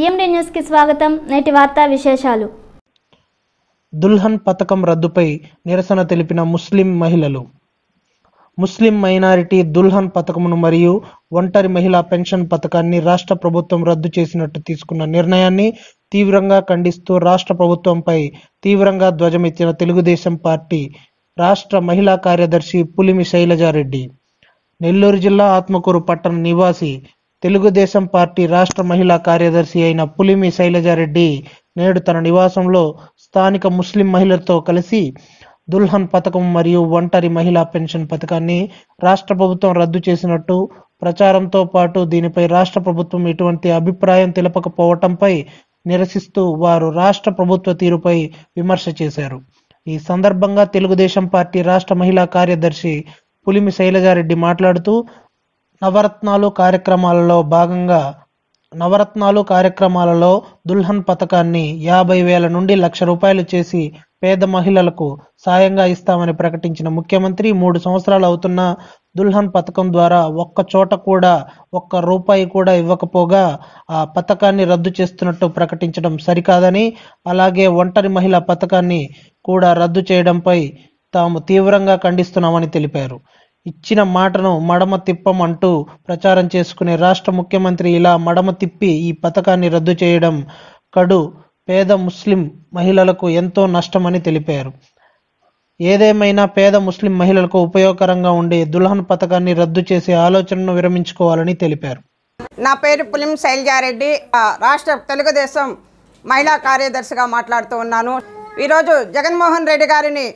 న్యూస్కి స్వాగతం నేటి వార్తా విశేషాలు దుల్హన్ పథకం రద్దుపై నిరసన తెలిపిన ముస్లిం మహిళలు ముస్లిం మైనారిటీ దుల్హన్ పథకమును మరియు ఒంటరి మహిళా పెన్షన్ పథకాన్ని రాష్ట్ర ప్రభుత్వం రద్దు చేసినట్టు తీసుకున్న నిర్ణయాన్ని తీవ్రంగా ఖండిస్తూ రాష్ట్ర ప్రభుత్వంపై తీవ్రంగా ధ్వజమెత్తిన తెలుగుదేశం పార్టీ రాష్ట్ర మహిళా కార్యదర్శి పులిమి శైలజారెడ్డి నెల్లూరు జిల్లా ఆత్మకూరు పట్టణ నివాసి తెలుగుదేశం పార్టీ రాష్ట్ర మహిళా కార్యదర్శి అయిన పులిమి శైలజారెడ్డి నేడు తన నివాసంలో స్థానిక ముస్లిం మహిళలతో కలిసి దుల్హన్ పథకం మరియు ఒంటరి మహిళా పెన్షన్ పథకాన్ని రాష్ట్ర ప్రభుత్వం రద్దు చేసినట్టు ప్రచారంతో పాటు దీనిపై రాష్ట్ర ప్రభుత్వం ఎటువంటి అభిప్రాయం తెలపకపోవటంపై నిరసిస్తూ వారు రాష్ట్ర ప్రభుత్వ తీరుపై విమర్శ చేశారు ఈ సందర్భంగా తెలుగుదేశం పార్టీ రాష్ట్ర మహిళా కార్యదర్శి పులిమి శైలజారెడ్డి మాట్లాడుతూ నవరత్నాలు కార్యక్రమాలలో భాగంగా నవరత్నాలు కార్యక్రమాలలో దుల్హన్ పథకాన్ని యాభై వేల నుండి లక్ష రూపాయలు చేసి పేద మహిళలకు సాయంగా ఇస్తామని ప్రకటించిన ముఖ్యమంత్రి మూడు సంవత్సరాలు అవుతున్న దుల్హన్ పథకం ద్వారా ఒక్క చోట కూడా ఒక్క రూపాయి కూడా ఇవ్వకపోగా ఆ పథకాన్ని రద్దు చేస్తున్నట్టు ప్రకటించడం సరికాదని అలాగే ఒంటరి మహిళ పథకాన్ని కూడా రద్దు చేయడంపై తాము తీవ్రంగా ఖండిస్తున్నామని తెలిపారు ఇచ్చిన మాటను మడమ తిప్పమంటూ ప్రచారం చేసుకునే రాష్ట్ర ముఖ్యమంత్రి ఇలా మడమ తిప్పి ఈ పథకాన్ని రద్దు చేయడం కడు పేద ముస్లిం మహిళలకు ఎంతో నష్టమని తెలిపారు ఏదేమైనా పేద ముస్లిం మహిళలకు ఉపయోగకరంగా ఉండే దుల్హన్ పథకాన్ని రద్దు చేసే ఆలోచనను విరమించుకోవాలని తెలిపారు నా పేరు పులిం శైలజారెడ్డి రాష్ట్ర తెలుగుదేశం మహిళా కార్యదర్శిగా మాట్లాడుతూ ఉన్నాను ఈరోజు జగన్మోహన్ రెడ్డి గారిని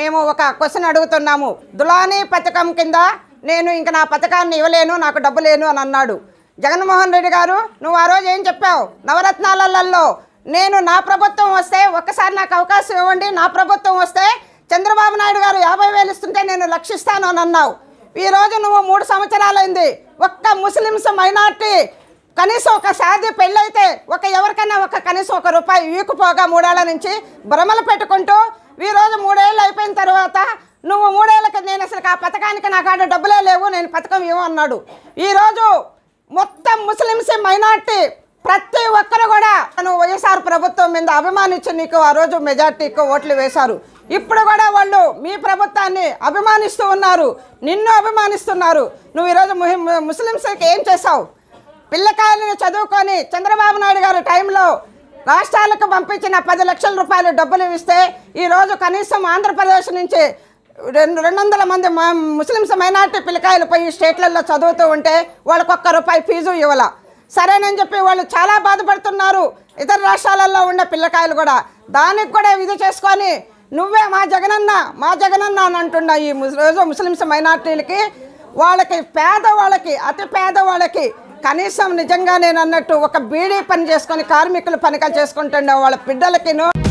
మేము ఒక క్వశ్చన్ అడుగుతున్నాము దులానీ పథకం కింద నేను ఇంక నా పథకాన్ని ఇవ్వలేను నాకు డబ్బు లేను అని అన్నాడు జగన్మోహన్ రెడ్డి గారు నువ్వు ఆ రోజు ఏం చెప్పావు నవరత్నాలలో నేను నా ప్రభుత్వం వస్తే ఒక్కసారి నాకు అవకాశం ఇవ్వండి నా ప్రభుత్వం వస్తే చంద్రబాబు నాయుడు గారు యాభై వేలు ఇస్తుంటే నేను లక్షిస్తాను అని అన్నావు ఈరోజు నువ్వు మూడు సంవత్సరాలైంది ఒక్క ముస్లిమ్స్ మైనార్టీ కనీసం ఒక శాది పెళ్ళైతే ఒక ఎవరికైనా ఒక కనీసం ఒక రూపాయి వీకుపోగా మూడేళ్ల నుంచి భ్రమలు పెట్టుకుంటూ ఈరోజు మూడేళ్ళు అయిపోయిన తర్వాత నువ్వు మూడేళ్ళకి నేను అసలు ఆ పథకానికి నా కాడ డబ్బులే లేవు నేను పథకం ఇవ్వన్నాడు ఈరోజు మొత్తం ముస్లిమ్స్ మైనార్టీ ప్రతి ఒక్కరు కూడా తను వైఎస్ఆర్ ప్రభుత్వం మీద అభిమానించి నీకు ఆ రోజు మెజార్టీకి ఓట్లు వేశారు ఇప్పుడు కూడా వాళ్ళు మీ ప్రభుత్వాన్ని అభిమానిస్తూ ఉన్నారు నిన్ను అభిమానిస్తున్నారు నువ్వు ఈరోజు ముస్లిమ్స్కి ఏం చేసావు పిల్లకాయలను చదువుకొని చంద్రబాబు నాయుడు గారి టైంలో రాష్ట్రాలకు పంపించిన పది లక్షల రూపాయలు డబ్బులు ఇస్తే ఈరోజు కనీసం ఆంధ్రప్రదేశ్ నుంచి రెండు రెండు వందల మంది ముస్లిమ్స్ మైనార్టీ పిల్లకాయలు పోయి స్టేట్లలో చదువుతూ ఉంటే వాళ్ళకు ఒక్క రూపాయి ఫీజు ఇవ్వాల సరేనని చెప్పి వాళ్ళు చాలా బాధపడుతున్నారు ఇతర రాష్ట్రాలలో ఉన్న పిల్లకాయలు కూడా దానికి కూడా విధి చేసుకొని నువ్వే మా జగనన్న మా జగనన్న అని అంటున్నా ఈ రోజు ముస్లిమ్స్ మైనార్టీలకి వాళ్ళకి పేదవాళ్ళకి అతి పేదవాళ్ళకి కనీసం నిజంగా నేను అన్నట్టు ఒక బీడీ పని చేసుకొని కార్మికులు పనికలు చేసుకుంటుండే వాళ్ళ బిడ్డలకినో